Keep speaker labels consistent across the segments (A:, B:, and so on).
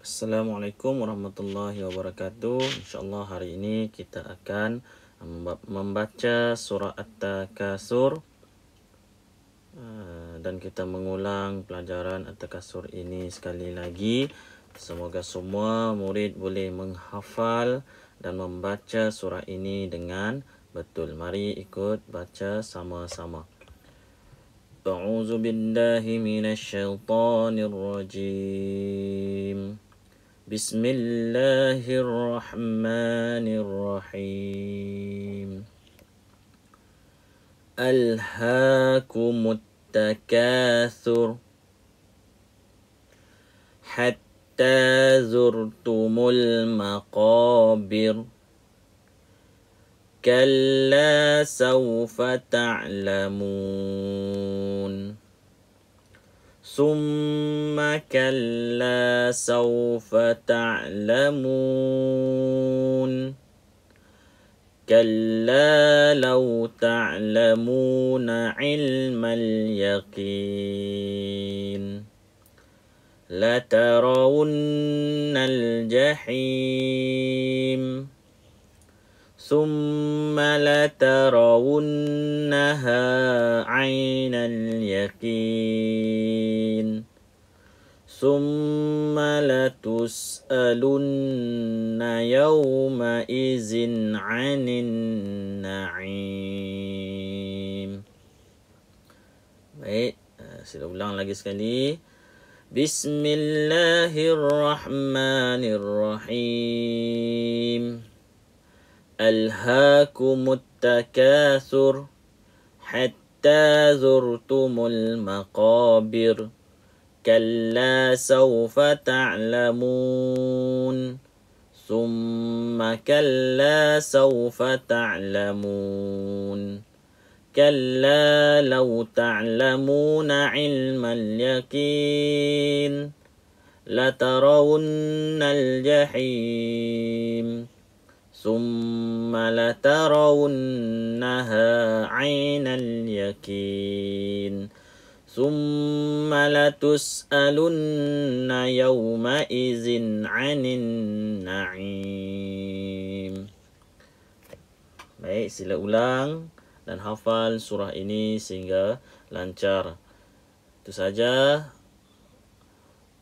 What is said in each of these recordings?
A: Assalamualaikum warahmatullahi wabarakatuh. Insyaallah hari ini kita akan membaca surah At-Takasur. Ah, dan kita mengulang pelajaran At-Takasur ini sekali lagi. Semoga semua murid boleh menghafal dan membaca surah ini dengan betul. Mari ikut baca sama-sama. أعوذ بالله من الشيطان الرجيم بسم الله الرحمن الرحيم ألهاكم التكاثر حتى زرتم المقابر كلا سوف تعلمون ثم كلا سوف تعلمون كلا لو تعلمون علم اليقين لترون الجحيم ثم لترونها عين اليقين ثم لتسألن يومئذ عن النعيم Baik, saya ulang lagi sekali. Bismillahirrahmanirrahim. ألهاكم التكاثر حتى زرتم المقابر كلا سوف تعلمون ثم كلا سوف تعلمون كلا لو تعلمون علم اليقين لترون الجحيم ثم لترونها عين اليقين ثم لتسألن يومئذ عن النعيم Baik, sila ulang dan hafal surah ini sehingga lancar. Itu saja.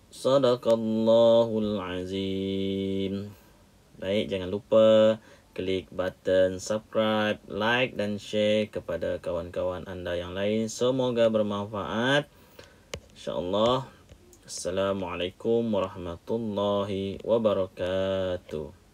A: Sadaqallahul Azim. Baik, jangan lupa klik button subscribe, like dan share kepada kawan-kawan anda yang lain. Semoga bermanfaat. InsyaAllah. Assalamualaikum warahmatullahi wabarakatuh.